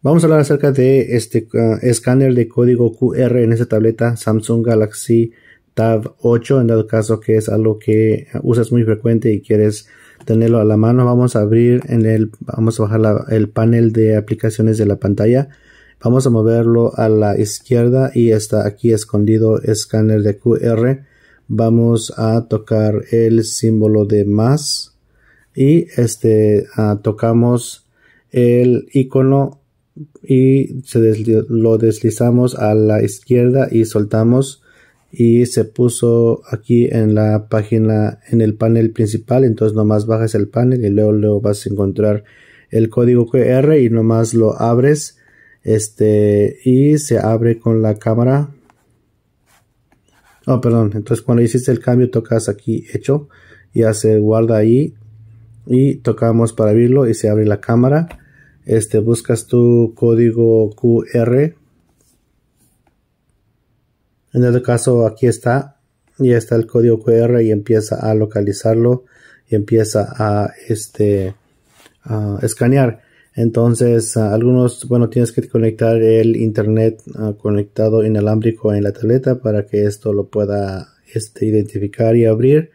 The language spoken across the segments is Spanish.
Vamos a hablar acerca de este ah, escáner de código QR en esta tableta Samsung Galaxy Tab 8, en dado caso que es algo que usas muy frecuente y quieres tenerlo a la mano. Vamos a abrir en el, vamos a bajar el panel de aplicaciones de la pantalla. Vamos a moverlo a la izquierda y está aquí escondido escáner de QR. Vamos a tocar el símbolo de más y este ah, tocamos el icono y se lo deslizamos a la izquierda y soltamos y se puso aquí en la página en el panel principal entonces nomás bajas el panel y luego, vas a encontrar el código QR y nomás lo abres este y se abre con la cámara oh perdón entonces cuando hiciste el cambio tocas aquí hecho y hace guarda ahí y tocamos para abrirlo y se abre la cámara este, buscas tu código QR. En este caso, aquí está. Ya está el código QR y empieza a localizarlo y empieza a, este, escanear. Entonces, algunos, bueno, tienes que conectar el internet conectado inalámbrico en la tableta para que esto lo pueda este, identificar y abrir.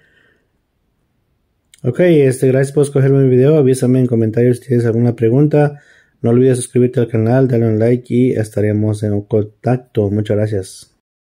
Ok, este, gracias por escogerme mi video. Avísame en comentarios si tienes alguna pregunta. No olvides suscribirte al canal, darle un like y estaremos en contacto. Muchas gracias.